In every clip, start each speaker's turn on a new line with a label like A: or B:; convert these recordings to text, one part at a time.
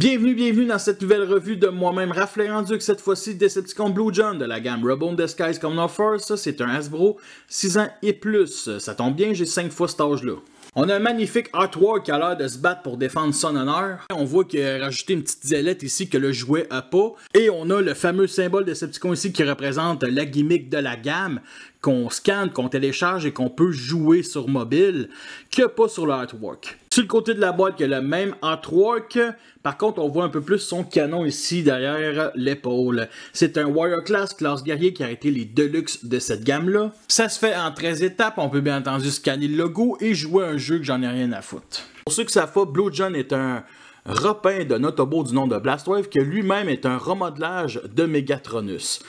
A: Bienvenue, bienvenue dans cette nouvelle revue de moi-même Raphaël Duc, cette fois-ci Decepticon Blue John de la gamme Rebel comme Common Force. Ça, c'est un Hasbro 6 ans et plus. Ça tombe bien, j'ai 5 fois cet âge-là. On a un magnifique artwork à l'air de se battre pour défendre son honneur. On voit qu'il a rajouté une petite dialette ici que le jouet a pas. Et on a le fameux symbole de Decepticon ici qui représente la gimmick de la gamme qu'on scanne, qu'on télécharge et qu'on peut jouer sur mobile, que pas sur artwork. Sur le côté de la boîte, il y a le même artwork. Par contre, on voit un peu plus son canon ici derrière l'épaule. C'est un Warrior Class, classe guerrier, qui a été les deluxe de cette gamme-là. Ça se fait en 13 étapes. On peut bien entendu scanner le logo et jouer un jeu que j'en ai rien à foutre. Pour ceux que ça fait, Blue John est un repeint de Autobot du nom de Blastwave, qui lui-même est un remodelage de Megatronus.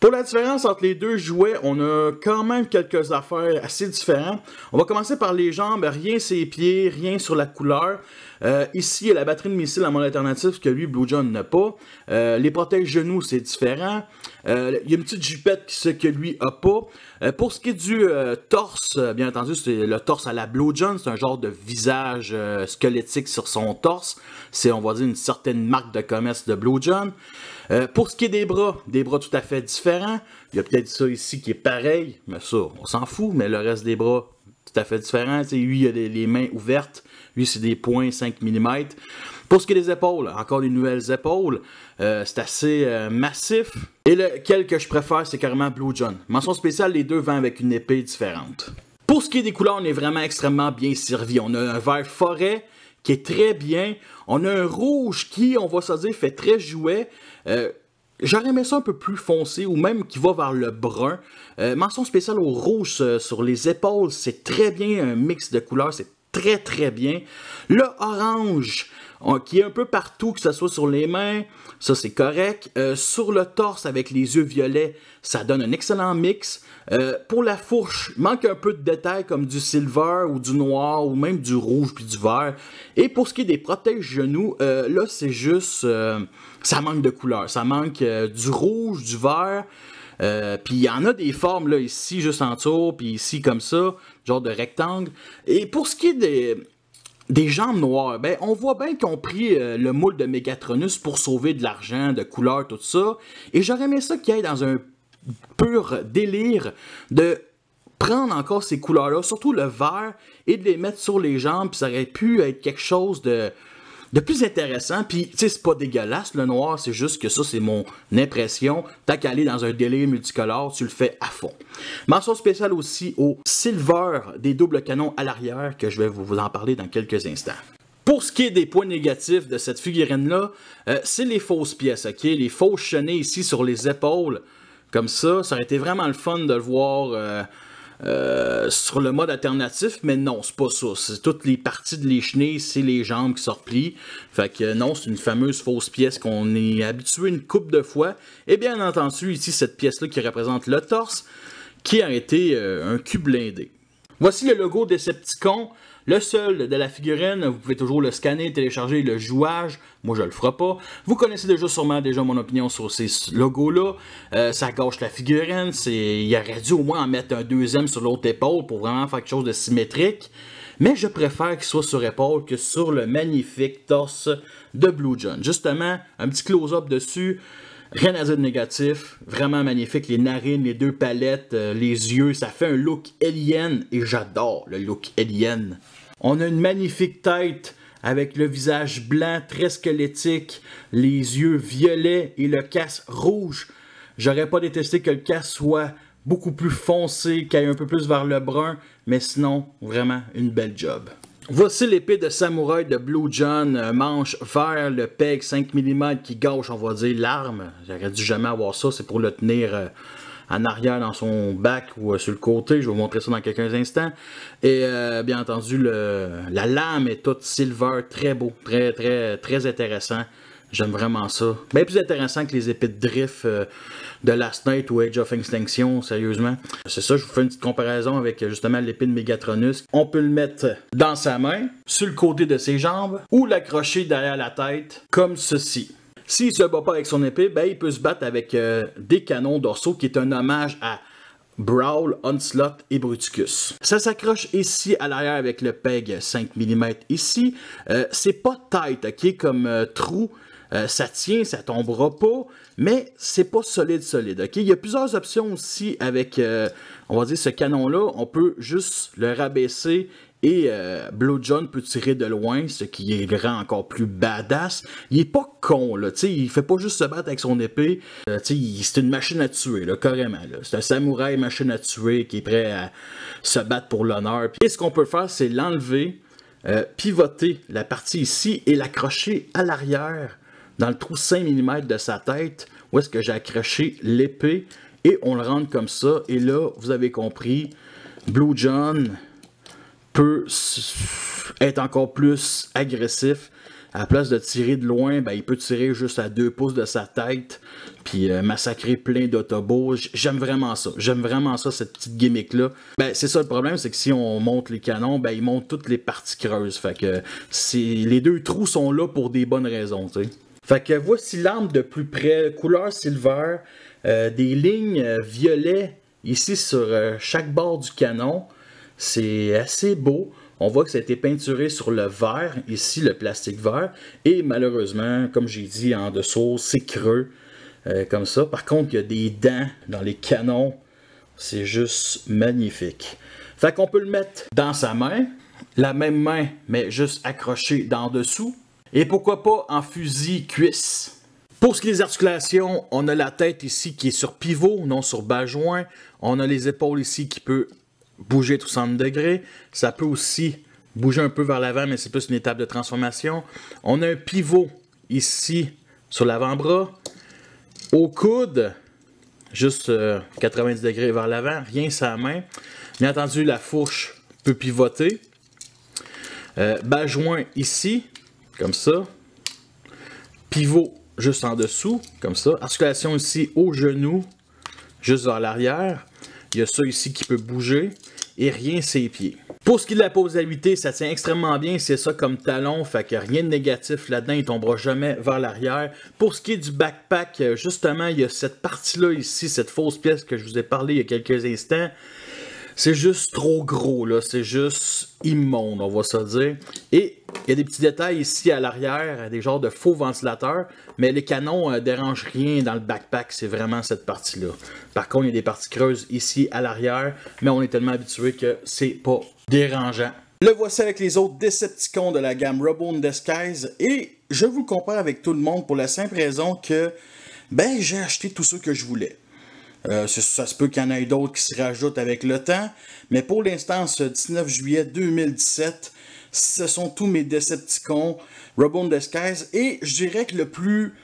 A: Pour la différence entre les deux jouets, on a quand même quelques affaires assez différentes. On va commencer par les jambes, rien sur les pieds, rien sur la couleur. Euh, ici, il y a la batterie de missile à mode alternatif, que lui, Blue John n'a pas. Euh, les protèges genoux, c'est différent. Euh, il y a une petite jupette ce que lui a pas. Euh, pour ce qui est du euh, torse, bien entendu, c'est le torse à la Blue John. C'est un genre de visage squelettique sur son torse. C'est, on va dire, une certaine marque de commerce de Blue John. pour ce qui est des bras, des bras tout à fait différents. Il y a peut-être ça ici qui est pareil, mais ça, on s'en fout. Mais le reste des bras, tout à fait différent. lui, il a les mains ouvertes. Lui, c'est des points 5 mm. Pour ce qui est des épaules, encore les nouvelles épaules, euh, c'est assez euh, massif. Et lequel que je préfère, c'est carrément Blue John. Mention spéciale, les deux vont avec une épée différente. Pour ce qui est des couleurs, on est vraiment extrêmement bien servi. On a un vert forêt qui est très bien. On a un rouge qui, on va se dire, fait très jouet. Euh, j'aurais aimé ça un peu plus foncé ou même qui va vers le brun. mention spéciale au rouge sur les épaules, c'est très bien un mix de couleurs, c'est très très bien. Le orange, qui est un peu partout, que ce soit sur les mains, ça c'est correct. Euh, sur le torse avec les yeux violets, ça donne un excellent mix. Euh, pour la fourche, manque un peu de détails comme du silver ou du noir ou même du rouge puis du vert. Et pour ce qui est des protèges genoux, euh, là c'est juste, ça manque de couleur. Ça manque du rouge, du vert. Euh, puis il y en a des formes là, ici juste en tour, puis ici comme ça, genre de rectangle. Et pour ce qui est des, des jambes noires, ben, on voit bien qu'on pris euh, le moule de Megatronus pour sauver de l'argent, de couleurs, tout ça. Et j'aurais aimé ça qu'il y ait dans un pur délire de prendre encore ces couleurs-là, surtout le vert, et de les mettre sur les jambes, puis ça aurait pu être quelque chose de de plus intéressant. Puis, tu sais, c'est pas dégueulasse le noir, c'est juste que ça, c'est mon impression. Tant calé dans un délire multicolore, tu le fais à fond. Mention spéciale aussi au silver des doubles canons à l'arrière, que je vais vous en parler dans quelques instants. Pour ce qui est des points négatifs de cette figurine-là, euh, c'est les fausses pièces, ok? Les fausses chenilles ici sur les épaules, comme ça, ça aurait été vraiment le fun de le voir... Euh, euh, sur le mode alternatif, mais non, c'est pas ça. C'est toutes les parties de les c'est les jambes qui se replient. Fait que euh, non, c'est une fameuse fausse pièce qu'on est habitué une coupe de fois. Et bien entendu, ici, cette pièce-là qui représente le torse, qui a été euh, un cul blindé. Voici le logo Decepticon le seul de la figurine, vous pouvez toujours le scanner, télécharger le jouage. Moi, je le ferai pas. Vous connaissez déjà sûrement déjà mon opinion sur ces logos-là. Euh, ça gâche la figurine. Il aurait dû au moins en mettre un deuxième sur l'autre épaule pour vraiment faire quelque chose de symétrique. Mais je préfère qu'il soit sur épaule que sur le magnifique torse de Blue John. Justement, un petit close-up dessus. Rien à dire de négatif, vraiment magnifique, les narines, les deux palettes, euh, les yeux, ça fait un look alien et j'adore le look alien on a une magnifique tête avec le visage blanc très squelettique, les yeux violets et le casque rouge. J'aurais pas détesté que le casque soit beaucoup plus foncé, qu'il aille un peu plus vers le brun, mais sinon, vraiment une belle job. Voici l'épée de samouraï de Blue John, euh, manche vert, le peg 5 mm qui gauche, on va dire, l'arme. J'aurais dû jamais avoir ça, c'est pour le tenir euh, en arrière dans son bac ou euh, sur le côté. Je vais vous montrer ça dans quelques instants. Et euh, bien entendu, la lame est toute silver, très beau, très, très, très intéressant. J'aime vraiment ça. Bien plus intéressant que les épées de drift euh, de Last Night ou Age of Extinction, sérieusement. C'est ça, je vous fais une petite comparaison avec justement l'épée de Megatronus. On peut le mettre dans sa main, sur le côté de ses jambes, ou l'accrocher derrière la tête, comme ceci. S'il se bat pas avec son épée, ben, il peut se battre avec euh, des canons dorsaux, qui est un hommage à Brawl, Onslaught et Bruticus. Ça s'accroche ici à l'arrière avec le PEG 5 mm ici. Euh, c'est pas tight, ok, comme euh, trou. Euh, ça tient, ça tombera pas, mais c'est pas solide solide. Il y a plusieurs options aussi avec, on va dire, ce canon-là. On peut juste le rabaisser et euh, Blue John peut tirer de loin, ce qui est rend encore plus badass. Il est pas con, là, ne il fait pas juste se battre avec son épée. Euh, c'est une machine à tuer, là, carrément. C'est un samouraï machine à tuer qui est prêt à se battre pour l'honneur. Et ce qu'on peut faire, c'est l'enlever, euh, pivoter la partie ici et l'accrocher à l'arrière dans le trou 5 mm de sa tête où est-ce que j'ai accroché l'épée et on le rentre comme ça. Et là, vous avez compris, Blue John peut être encore plus agressif. À la place de tirer de loin, ben, il peut tirer juste à deux pouces de sa tête, puis euh, massacrer plein d'autobos. J'aime vraiment ça. J'aime vraiment ça, cette petite gimmick-là. Ben, c'est ça le problème, c'est que si on monte les canons, ben, ils montent toutes les parties creuses. Fait que les deux trous sont là pour des bonnes raisons, Fait que voici l'arme de plus près, couleur silver, euh, des lignes euh, ici sur chaque bord du canon. C'est assez beau. On voit que ça a été peinturé sur le vert, ici le plastique vert. Et malheureusement, comme j'ai dit en dessous, c'est creux euh, comme ça. Par contre, il y a des dents dans les canons. C'est juste magnifique. Fait qu'on peut le mettre dans sa main. La même main, mais juste accrochée d'en dessous. Et pourquoi pas en fusil cuisse. Pour ce qui est des articulations, on a la tête ici qui est sur pivot, non sur bas-joint. On a les épaules ici qui peut bouger tout degrés. Ça peut aussi bouger un peu vers l'avant, mais c'est plus une étape de transformation. On a un pivot ici sur l'avant-bras. Au coude, juste 90 euh, degrés vers l'avant, rien sa main. Bien entendu, la fourche peut pivoter. Euh, bas joint ici, comme ça. Pivot juste en dessous, comme ça. Articulation ici au genou, juste vers l'arrière. Il y a ça ici qui peut bouger et rien ses pieds. Pour ce qui est de la posabilité, ça tient extrêmement bien, c'est ça comme talon, fait que rien de négatif là-dedans, il tombera jamais vers l'arrière. Pour ce qui est du backpack, euh, justement, il y a cette partie-là ici, cette fausse pièce que je vous ai parlé il y a quelques instants, c'est juste trop gros, là. C'est juste immonde, on va se dire. Et il y a des petits détails ici à l'arrière, des genres de faux ventilateurs, mais les canons ne euh, dérangent rien dans le backpack, c'est vraiment cette partie-là. Par contre, il y a des parties creuses ici à l'arrière, mais on est tellement habitué que c'est pas dérangeant. Le voici avec les autres Decepticons de la gamme Robo Disguise, et je vous compare avec tout le monde pour la simple raison que, ben, j'ai acheté tout ce que je voulais. Euh, ça, se peut qu'il y en ait d'autres qui se rajoutent avec le temps. Mais pour l'instant, ce 19 juillet 2017, ce sont tous mes Decepticons, Robone Disguise. Et je dirais que le plus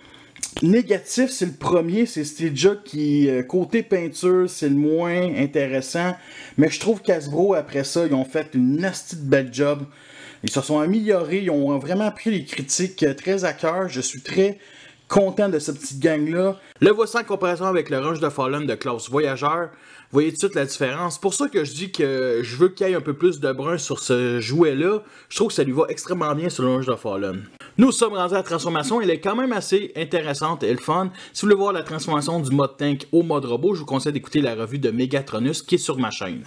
A: négatif, c'est le premier. C'est Steeljaw qui, euh, côté peinture, c'est le moins intéressant. Mais je trouve qu'Asbro, après ça, ils ont fait une nasty de belle job. Ils se sont améliorés, ils ont vraiment pris les critiques euh, très à cœur. Je suis très content de cette petite gang-là. Le voici en comparaison avec le Rush de Fallen de Klaus Voyageur. Vous voyez tout de suite la différence. pour ça que je dis que je veux qu'il y ait un peu plus de brun sur ce jouet-là. Je trouve que ça lui va extrêmement bien sur le Rush de Fallen. Nous sommes rendus à la transformation. Elle est quand même assez intéressante et le fun. Si vous voulez voir la transformation du mode tank au mode robot, je vous conseille d'écouter la revue de Megatronus qui est sur ma chaîne.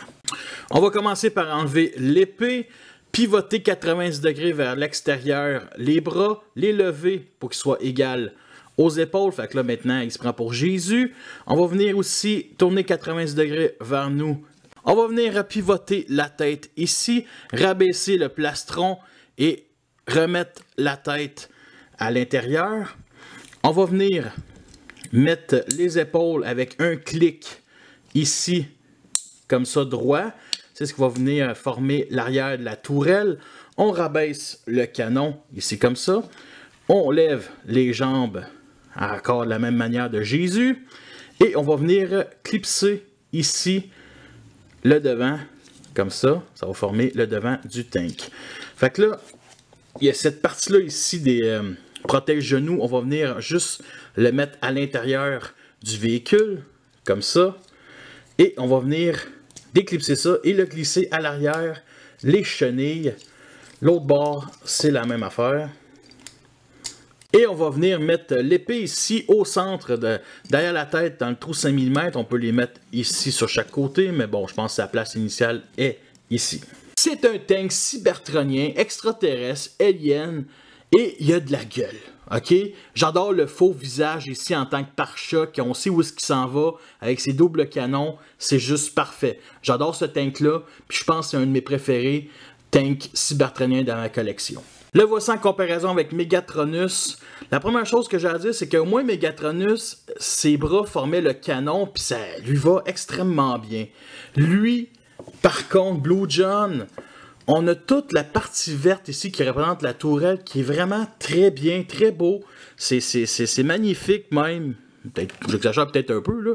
A: On va commencer par enlever l'épée pivoter 90 degrés vers l'extérieur les bras, les lever pour qu'ils soient égales aux épaules. Fait que là, maintenant, il se prend pour Jésus. On va venir aussi tourner 90 degrés vers nous. On va venir pivoter la tête ici, rabaisser le plastron et remettre la tête à l'intérieur. On va venir mettre les épaules avec un clic ici, comme ça, droit. C'est ce qui va venir former l'arrière de la tourelle. On rabaisse le canon ici, comme ça. On lève les jambes encore de la même manière de Jésus. Et on va venir clipser ici le devant, comme ça, ça va former le devant du tank. Fait que là, il y a cette partie-là ici des euh, protèges genoux on va venir juste le mettre à l'intérieur du véhicule, comme ça. Et on va venir déclipser ça et le glisser à l'arrière, les chenilles. L'autre bord, c'est la même affaire. Et on va venir mettre l'épée ici au centre, de, derrière la tête, dans le trou 5 mm. On peut les mettre ici sur chaque côté, mais bon, je pense que la place initiale est ici. C'est un tank cybertronien, extraterrestre, alien, et il a de la gueule. OK? J'adore le faux visage ici en tant que pare-choc. On sait où est-ce qu'il s'en va avec ses doubles canons. C'est juste parfait. J'adore ce tank-là. Puis je pense que c'est un de mes préférés tank cybertronien dans ma collection. Le voici en comparaison avec Megatronus. La première chose que j'ai à dire, c'est qu'au moins Megatronus, ses bras formaient le canon, puis ça lui va extrêmement bien. Lui, par contre, Blue John, on a toute la partie verte ici qui représente la tourelle, qui est vraiment très bien, très beau. C'est magnifique même. J'exagère peut-être un peu, là.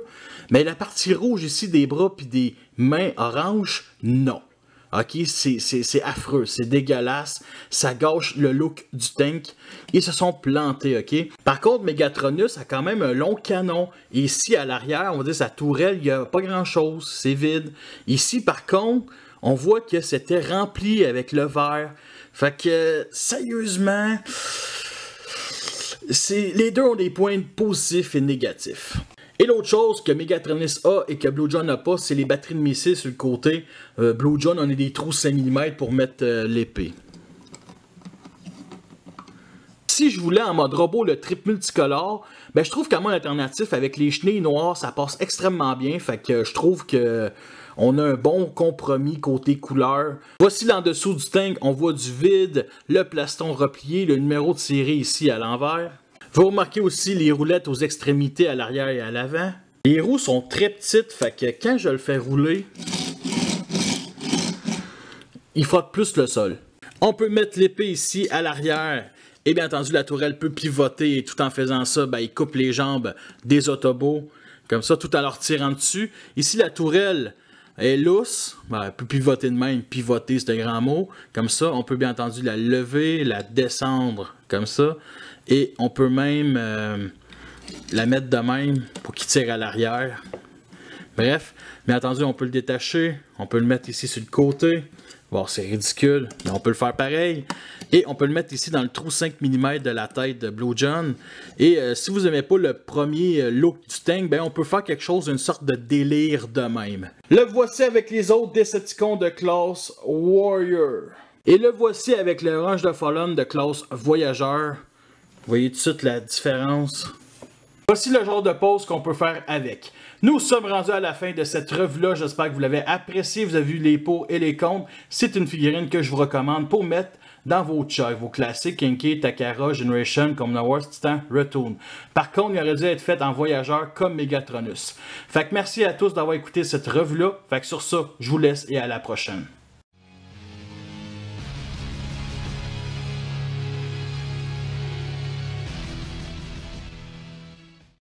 A: Mais la partie rouge ici des bras puis des mains oranges, non. Ok, c'est affreux, c'est dégueulasse, ça gâche le look du tank. Ils se sont plantés, ok? Par contre, Megatronus a quand même un long canon. ici, à l'arrière, on va dire sa tourelle, il n'y a pas grand-chose, c'est vide. Ici, par contre, on voit que c'était rempli avec le verre. Fait que, sérieusement, les deux ont des points positifs et négatifs. Et l'autre chose que Megatronis a et que Blue John n'a pas, c'est les batteries de missiles sur le côté. Euh, Blue John on a des trous 5 mm pour mettre euh, l'épée. Si je voulais en mode robot le trip multicolore, ben je trouve qu'à mon alternatif avec les chenilles noires, ça passe extrêmement bien. Fait que je trouve que on a un bon compromis côté couleur. Voici l'en dessous du tank, on voit du vide, le plaston replié, le numéro de série ici à l'envers. Vous remarquez aussi les roulettes aux extrémités à l'arrière et à l'avant. Les roues sont très petites, fait que quand je le fais rouler, il frotte plus le sol. On peut mettre l'épée ici à l'arrière. Et bien entendu, la tourelle peut pivoter et tout en faisant ça, ben, il coupe les jambes des autobots. Comme ça, tout en leur tirant dessus. Ici, la tourelle, est lousse, ben, peut pivoter de même, pivoter c'est un grand mot, comme ça, on peut bien entendu la lever, la descendre, comme ça, et on peut même euh, la mettre de même pour qu'il tire à l'arrière. Bref, bien entendu, on peut le détacher, on peut le mettre ici sur le côté, Bon, c'est ridicule, mais on peut le faire pareil. Et on peut le mettre ici dans le trou 5 mm de la tête de Blue John. Et euh, si vous n'aimez pas le premier euh, look du tank, ben on peut faire quelque chose, une sorte de délire de même. Le voici avec les autres Decepticons de classe Warrior. Et le voici avec le Range de Fallen de classe Voyageur. Vous voyez tout de suite la différence. Voici le genre de pose qu'on peut faire avec. Nous sommes rendus à la fin de cette revue-là. J'espère que vous l'avez appréciée. Vous avez vu les pots et les combes. C'est une figurine que je vous recommande pour mettre dans vos chugs, vos classiques Kinky, Takara, Generation, comme Wars, Titan, Return. Par contre, il aurait dû être fait en voyageur comme Megatronus. Fait que merci à tous d'avoir écouté cette revue-là. Fait que sur ça, je vous laisse et à la prochaine.